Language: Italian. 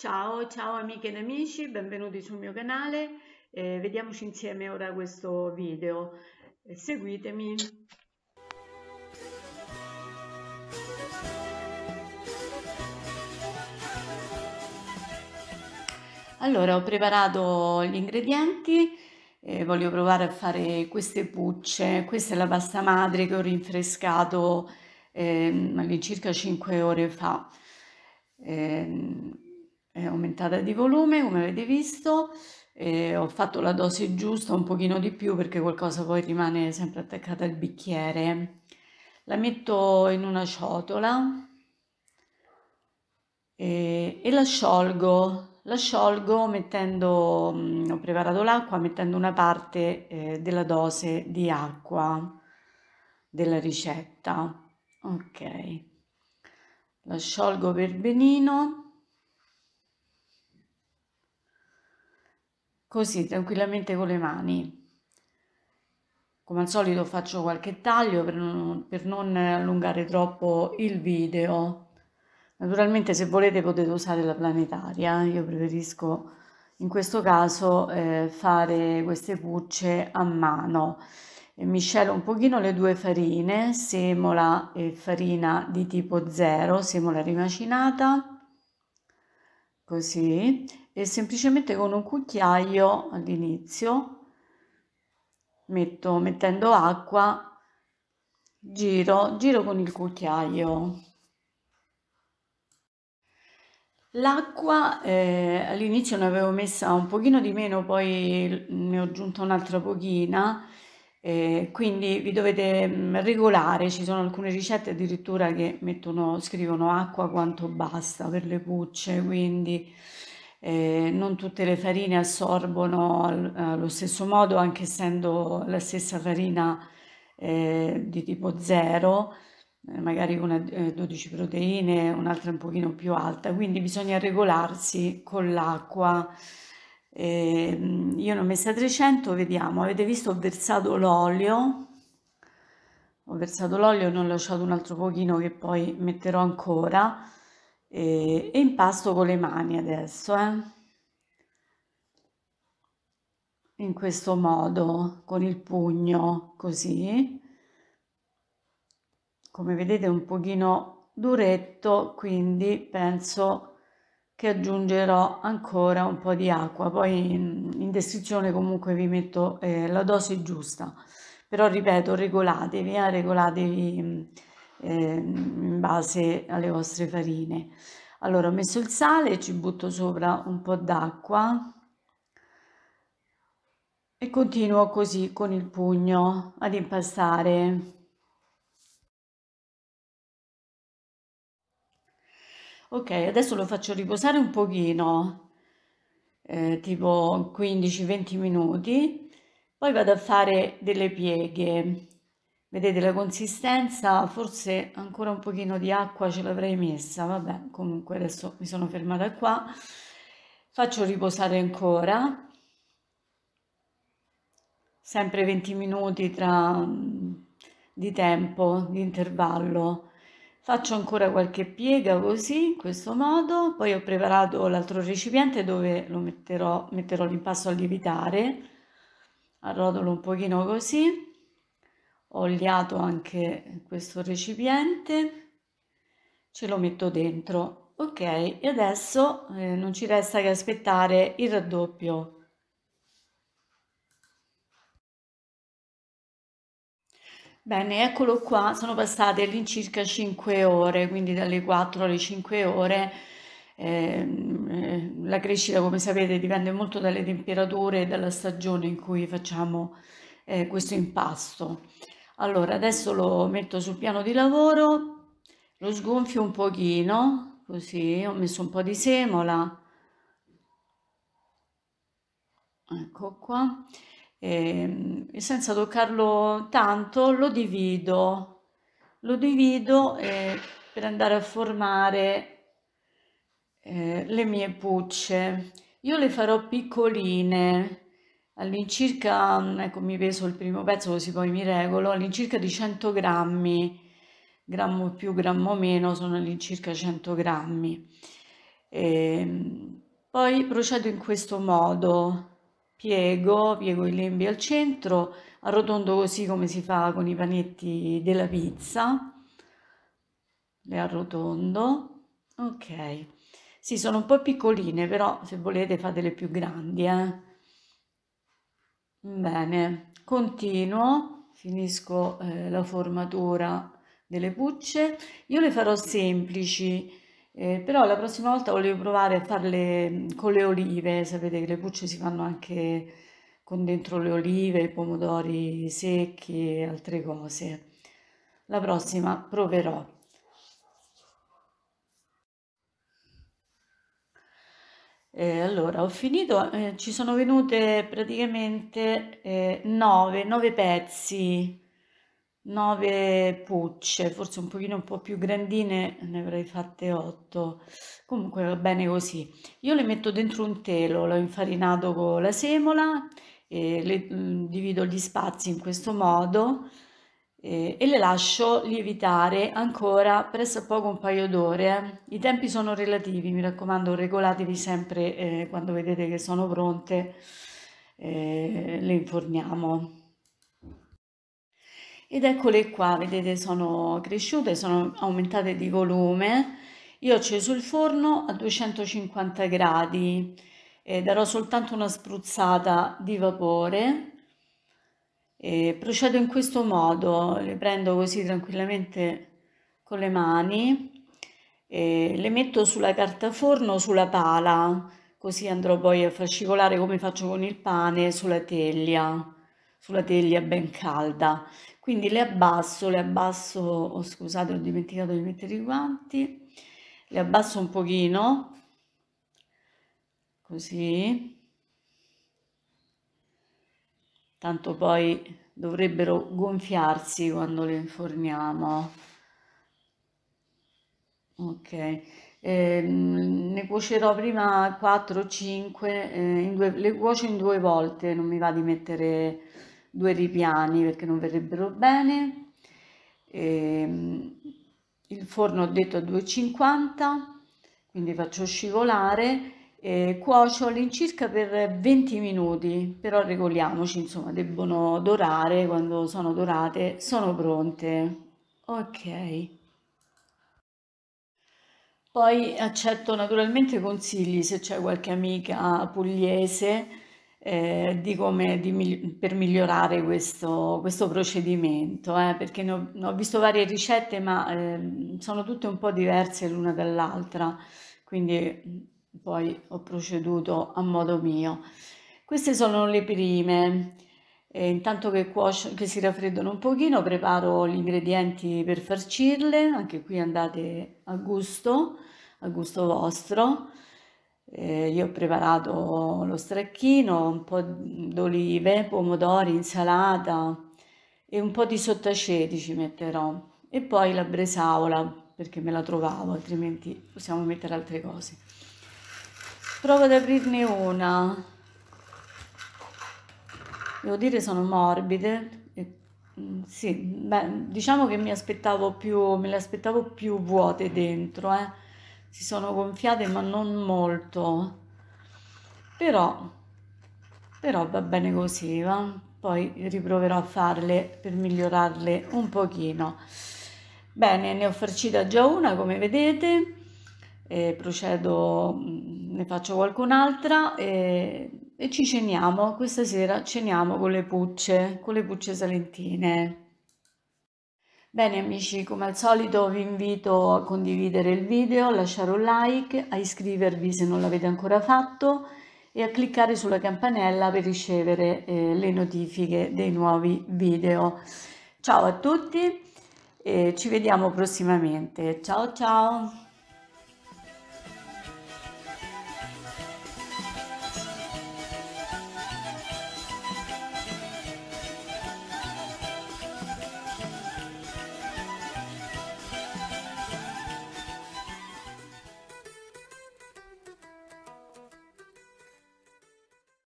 Ciao, ciao amiche ed amici, benvenuti sul mio canale. Eh, vediamoci insieme ora questo video. Eh, seguitemi. Allora, ho preparato gli ingredienti. Eh, voglio provare a fare queste pucce. Questa è la pasta madre che ho rinfrescato ehm, all'incirca 5 ore fa. Eh, aumentata di volume, come avete visto. E ho fatto la dose giusta, un pochino di più, perché qualcosa poi rimane sempre attaccata al bicchiere. La metto in una ciotola e, e la sciolgo. La sciolgo mettendo, mm, ho preparato l'acqua mettendo una parte eh, della dose di acqua della ricetta. Ok, la sciolgo per benino così tranquillamente con le mani. Come al solito faccio qualche taglio per non, per non allungare troppo il video. Naturalmente se volete potete usare la planetaria, io preferisco in questo caso eh, fare queste pucce a mano. E miscelo un pochino le due farine, semola e farina di tipo 0, semola rimacinata, così, e semplicemente con un cucchiaio all'inizio metto mettendo acqua giro giro con il cucchiaio l'acqua eh, all'inizio ne avevo messa un pochino di meno poi ne ho aggiunta un'altra pochina eh, quindi vi dovete mm, regolare ci sono alcune ricette addirittura che mettono scrivono acqua quanto basta per le cucce quindi eh, non tutte le farine assorbono al, allo stesso modo, anche essendo la stessa farina eh, di tipo 0, eh, magari una 12 eh, proteine, un'altra un pochino più alta, quindi bisogna regolarsi con l'acqua. Ehm, io ne ho messa 300, vediamo, avete visto ho versato l'olio, ho versato l'olio non ho lasciato un altro pochino che poi metterò ancora e, e impasto con le mani adesso, eh? in questo modo, con il pugno così. Come vedete è un pochino duretto, quindi penso che aggiungerò ancora un po' di acqua. Poi in, in descrizione comunque vi metto eh, la dose giusta. Però ripeto, regolatevi, eh, regolatevi mm, eh, in base alle vostre farine. Allora ho messo il sale, ci butto sopra un po' d'acqua e continuo così con il pugno ad impastare. Ok, adesso lo faccio riposare un pochino, eh, tipo 15-20 minuti, poi vado a fare delle pieghe Vedete la consistenza, forse ancora un pochino di acqua ce l'avrei messa, vabbè, comunque adesso mi sono fermata qua. Faccio riposare ancora, sempre 20 minuti tra, di tempo, di intervallo. Faccio ancora qualche piega così, in questo modo, poi ho preparato l'altro recipiente dove lo metterò, metterò l'impasto a lievitare, arrotolo un pochino così ho oliato anche questo recipiente ce lo metto dentro ok e adesso eh, non ci resta che aspettare il raddoppio Bene, eccolo qua, sono passate all'incirca 5 ore, quindi dalle 4 alle 5 ore. Ehm, eh, la crescita, come sapete, dipende molto dalle temperature e dalla stagione in cui facciamo eh, questo impasto. Allora, adesso lo metto sul piano di lavoro, lo sgonfio un pochino, così ho messo un po' di semola. Ecco qua. Ehm, e, senza toccarlo tanto lo divido, lo divido eh, per andare a formare eh, le mie pucce. Io le farò piccoline all'incirca, mm, ecco mi peso il primo pezzo così poi mi regolo, all'incirca di 100 grammi, grammo più, grammo meno, sono all'incirca 100 grammi. E ehm, poi procedo in questo modo, piego, piego i lembi al centro, arrotondo così come si fa con i panetti della pizza, le arrotondo, ok. Sì, sono un po' piccoline, però se volete fatele più grandi, eh. Bene, continuo, finisco eh, la formatura delle pucce. Io le farò semplici, eh, però la prossima volta volevo provare a farle mm, con le olive. Sapete che le pucce si fanno anche con dentro le olive, i pomodori secchi e altre cose. La prossima proverò. Eh, allora, ho finito, eh, ci sono venute praticamente 9 eh, pezzi, 9 pucce, forse un pochino un po' più grandine, ne avrei fatte 8. Comunque va bene così. Io le metto dentro un telo, l'ho infarinato con la semola, e le, mh, mm, divido gli spazi in questo modo, eh, e le lascio lievitare ancora presso poco un paio d'ore. I tempi sono relativi, mi raccomando, regolatevi sempre eh, quando vedete che sono pronte, eh, le inforniamo. Ed eccole qua, vedete sono cresciute, sono aumentate di volume. Io ho acceso il forno a 250 gradi, eh, darò soltanto una spruzzata di vapore e procedo in questo modo, le prendo così tranquillamente con le mani, le metto sulla carta forno sulla pala, così andrò poi a fascicolare come faccio con il pane sulla teglia, sulla teglia ben calda. Quindi le abbasso, le abbasso, oh, scusate ho dimenticato di mettere i guanti, le abbasso un pochino, così, tanto poi dovrebbero gonfiarsi quando le inforniamo. Ok, eh, ne cuocerò prima 4 5, eh, due, le cuocio in due volte, non mi va di mettere due ripiani perché non verrebbero bene. Eh, il forno ho detto a 250, quindi faccio scivolare eh, cuocio all'incirca per 20 minuti, però regoliamoci, insomma, debbono dorare, quando sono dorate sono pronte. Ok. Poi accetto naturalmente consigli se c'è qualche amica pugliese eh, di come di per migliorare questo, questo procedimento, eh, perché ne ho, ne ho, visto varie ricette ma eh, sono tutte un po' diverse l'una dall'altra, quindi poi ho proceduto a modo mio. Queste sono le prime. E eh, intanto che, cuocio, che si raffreddano un pochino preparo gli ingredienti per farcirle, anche qui andate a gusto, a gusto vostro. Eh, io ho preparato lo stracchino, un po' d'olive, pomodori, insalata e un po' di sottaceti ci metterò e poi la bresaola perché me la trovavo, altrimenti possiamo mettere altre cose provo ad aprirne una devo dire sono morbide mm, sì, beh, diciamo che mi aspettavo più, me le aspettavo più vuote dentro, eh. si sono gonfiate ma non molto, però, però va bene così, va? poi riproverò a farle per migliorarle un pochino. Bene, ne ho farcita già una come vedete, e procedo mm, ne faccio qualcun'altra e, eh, e ci ceniamo. Questa sera ceniamo con le pucce, con le pucce salentine. Bene amici, come al solito vi invito a condividere il video, a lasciare un like, a iscrivervi se non l'avete ancora fatto e a cliccare sulla campanella per ricevere eh, le notifiche dei nuovi video. Ciao a tutti e ci vediamo prossimamente. Ciao ciao!